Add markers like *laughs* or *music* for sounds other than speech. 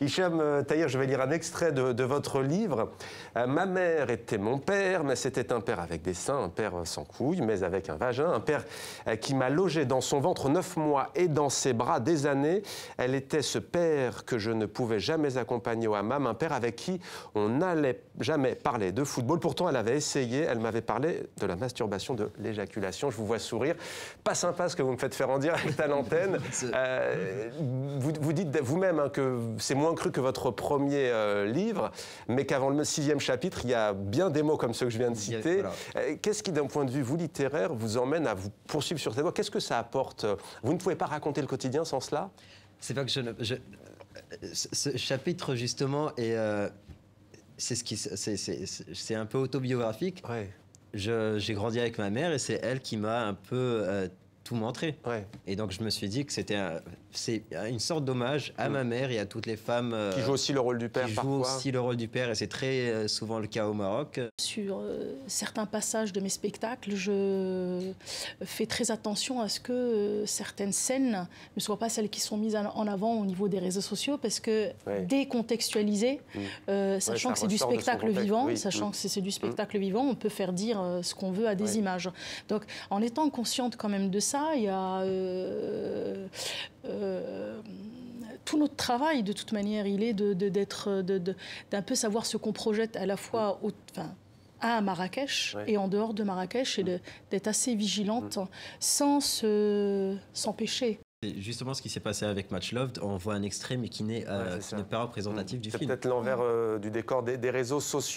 Hicham euh, Tahir, je vais lire un extrait de, votre livre. Euh, ma mère était mon père, mais c'était un père avec des seins, un père euh, sans couilles, mais avec un vagin, un père qui m'a logé dans son ventre neuf mois et dans ses bras des années. Elle était ce père que je ne pouvais jamais accompagner au hammam, un père avec qui on n'allait jamais parler de football. Pourtant, elle avait essayé, elle m'avait parlé de la masturbation, de l'éjaculation. Je vous vois sourire. Pas sympa ce que vous me faites faire en dire à l'antenne. *laughs* Euh, vous, vous, dites vous-même hein, que c'est moi cru que votre premier euh, livre, mais qu'avant le sixième chapitre, il y a bien des mots comme ceux que je viens de citer. Euh, qu'est-ce qui, d'un point de vue, vous, littéraire, vous emmène à vous poursuivre sur cette voie Qu'est-ce que ça apporte Vous ne pouvez pas raconter le quotidien sans cela C'est pas que je, Ce chapitre, justement, est... Euh, c'est ce qui c'est un peu autobiographique. J'ai grandi avec ma mère et c'est elle qui m'a un peu tout montrer. Et donc je me suis dit que c'était c'est une sorte d'hommage à mm. ma mère et à toutes les femmes euh, qui jouent aussi le rôle du père. Qui jouent aussi le rôle du père et c'est très euh, souvent le cas au Maroc. Sur euh, certains passages de mes spectacles, je fais très attention à ce que certaines scènes ne soient pas celles qui sont mises en avant au niveau des réseaux sociaux parce que décontextualisées, mm. sachant que c'est du spectacle vivant, sachant que c'est du mm. spectacle vivant, on peut faire dire ce qu'on veut à des images. Donc en étant consciente quand même de ça il y euh, euh, tout notre travail, de toute manière, il est d'être, de, d'un peu savoir ce qu'on projette à la fois mm. au, enfin, à Marrakech et en dehors de Marrakech et mm. d'être assez vigilante mm. sans se, s'empêcher. Justement, ce qui s'est passé avec Match Love, on voit un extrait mais qui euh, n'est pas représentatif du film. C'est peut-être l'envers du décor des réseaux sociaux.